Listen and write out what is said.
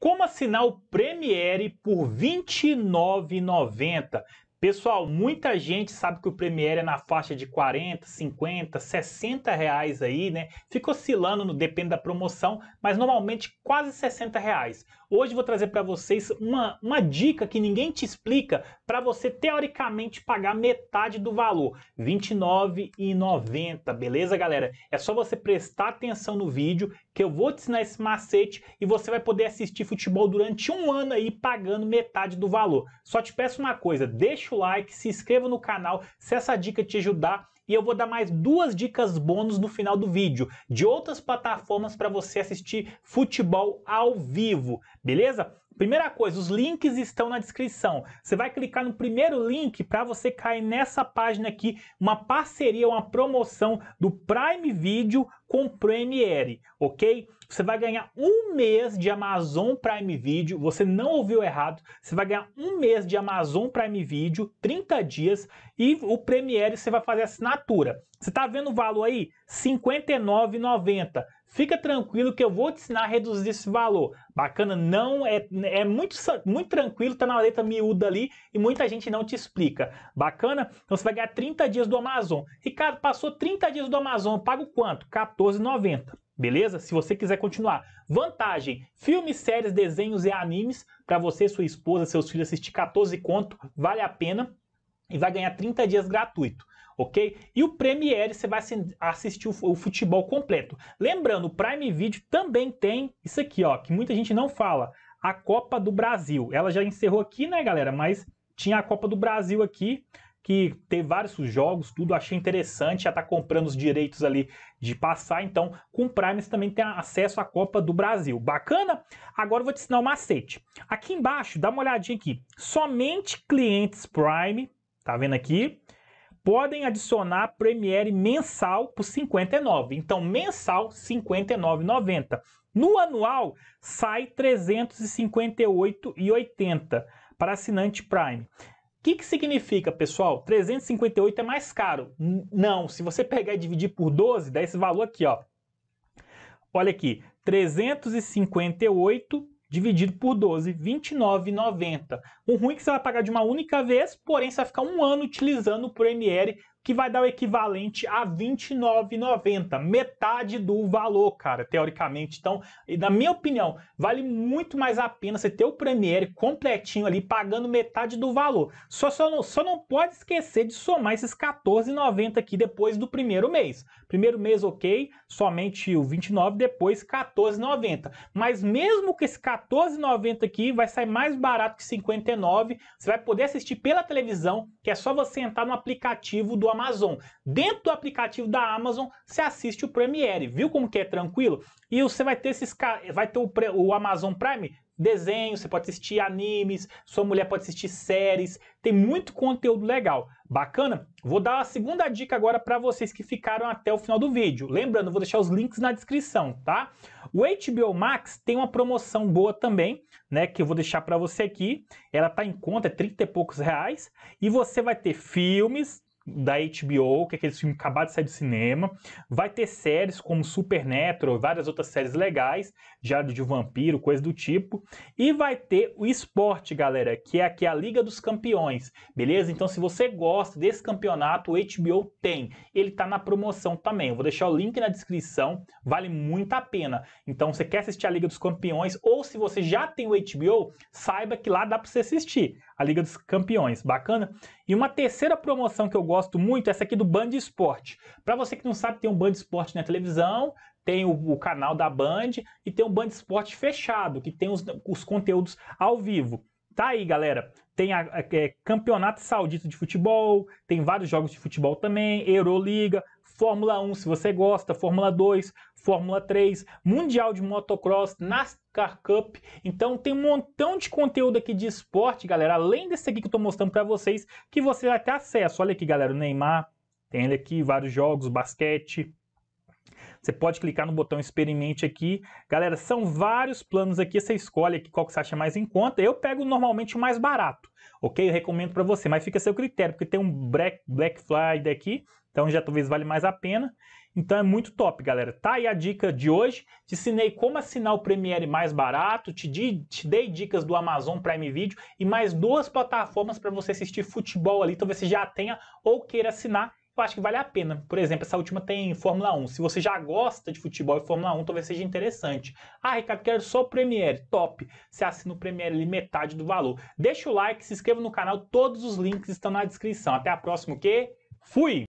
Como assinar o Premiere por R$ 29,90? Pessoal, muita gente sabe que o Premiere é na faixa de 40, 50, 60 reais aí, né? Fica oscilando, no, depende da promoção, mas normalmente quase 60 reais. Hoje vou trazer para vocês uma, uma dica que ninguém te explica para você teoricamente pagar metade do valor, R$29,90, 29,90, beleza, galera? É só você prestar atenção no vídeo que eu vou te ensinar esse macete e você vai poder assistir futebol durante um ano aí pagando metade do valor. Só te peço uma coisa, deixa o like, se inscreva no canal se essa dica te ajudar e eu vou dar mais duas dicas bônus no final do vídeo de outras plataformas para você assistir futebol ao vivo, beleza? Primeira coisa, os links estão na descrição. Você vai clicar no primeiro link para você cair nessa página aqui, uma parceria, uma promoção do Prime Video com Premiere, ok? Você vai ganhar um mês de Amazon Prime Video, você não ouviu errado, você vai ganhar um mês de Amazon Prime Video, 30 dias, e o Premiere você vai fazer assinatura. Você está vendo o valor aí? R$ 59,90. Fica tranquilo que eu vou te ensinar a reduzir esse valor. Bacana, não é, é muito, muito tranquilo, tá na letra miúda ali e muita gente não te explica. Bacana? Então você vai ganhar 30 dias do Amazon. Ricardo, passou 30 dias do Amazon, eu pago quanto? R$14,90. Beleza? Se você quiser continuar. Vantagem: filmes, séries, desenhos e animes para você, sua esposa, seus filhos assistir 14 conto, vale a pena e vai ganhar 30 dias gratuito ok? E o Premiere você vai assistir o futebol completo. Lembrando, o Prime Video também tem isso aqui, ó, que muita gente não fala, a Copa do Brasil. Ela já encerrou aqui, né, galera? Mas tinha a Copa do Brasil aqui, que teve vários jogos, tudo, achei interessante, já tá comprando os direitos ali de passar, então com o Prime você também tem acesso à Copa do Brasil. Bacana? Agora eu vou te ensinar o um macete. Aqui embaixo, dá uma olhadinha aqui, somente clientes Prime, tá vendo aqui? podem adicionar Premiere mensal por 59. Então, mensal 59,90. No anual sai 358,80 para assinante Prime. O que, que significa, pessoal? 358 é mais caro. Não, se você pegar e dividir por 12, dá esse valor aqui, ó. Olha aqui, 358 dividido por 12, R$29,90. Um ruim é que você vai pagar de uma única vez, porém você vai ficar um ano utilizando o Premiere que vai dar o equivalente a R$29,90, 29,90, metade do valor, cara, teoricamente. Então, na minha opinião, vale muito mais a pena você ter o Premiere completinho ali, pagando metade do valor. Só, só, não, só não pode esquecer de somar esses R$14,90 aqui depois do primeiro mês. Primeiro mês, ok, somente o 29, depois R$14,90. Mas mesmo que esse R$14,90 aqui vai sair mais barato que 59, você vai poder assistir pela televisão, que é só você entrar no aplicativo do Amazon. Dentro do aplicativo da Amazon, você assiste o Premiere. Viu como que é tranquilo? E você vai ter esses vai ter o, o Amazon Prime desenho, você pode assistir animes, sua mulher pode assistir séries, tem muito conteúdo legal. Bacana? Vou dar a segunda dica agora para vocês que ficaram até o final do vídeo. Lembrando, vou deixar os links na descrição, tá? O HBO Max tem uma promoção boa também, né, que eu vou deixar para você aqui. Ela tá em conta, é 30 e poucos reais, e você vai ter filmes, da HBO, que é aquele filme acabado de sair do cinema. Vai ter séries como Supernatural, várias outras séries legais, Diário de um Vampiro, coisa do tipo. E vai ter o esporte, galera, que é aqui a Liga dos Campeões, beleza? Então, se você gosta desse campeonato, o HBO tem. Ele tá na promoção também. Eu vou deixar o link na descrição, vale muito a pena. Então, você quer assistir a Liga dos Campeões, ou se você já tem o HBO, saiba que lá dá para você assistir a Liga dos Campeões, bacana? E uma terceira promoção que eu gosto muito é essa aqui do Band Esporte. Para você que não sabe, tem um Band Esporte na televisão, tem o, o, canal da Band e tem um Band Esporte fechado, que tem os, os conteúdos ao vivo. Tá aí, galera. Tem a, a, é, campeonato saudita de futebol, tem vários jogos de futebol também, Euroliga, Fórmula 1, se você gosta, Fórmula 2, Fórmula 3, Mundial de Motocross, NASCAR Cup. Então tem um montão de conteúdo aqui de esporte, galera. Além desse aqui que eu tô mostrando para vocês, que você vai ter acesso. Olha aqui, galera, o Neymar, tem ele aqui, vários jogos, basquete, você pode clicar no botão experimente aqui. Galera, são vários planos aqui, você escolhe aqui qual que você acha mais em conta. Eu pego normalmente o mais barato, ok? Eu recomendo para você, mas fica a seu critério, porque tem um Black, Black Friday aqui, então já talvez vale mais a pena. Então é muito top, galera. Tá aí a dica de hoje. Te ensinei como assinar o Premiere mais barato, te, di, te dei dicas do Amazon Prime Video e mais duas plataformas para você assistir futebol ali. Talvez você já tenha ou queira assinar acho que vale a pena. Por exemplo, essa última tem Fórmula 1. Se você já gosta de futebol e Fórmula 1, talvez seja interessante. Ah, Ricardo, quero só o Premiere. Top! Você assina o Premiere ali metade do valor. Deixa o like, se inscreva no canal, todos os links estão na descrição. Até a próxima, o quê? Fui!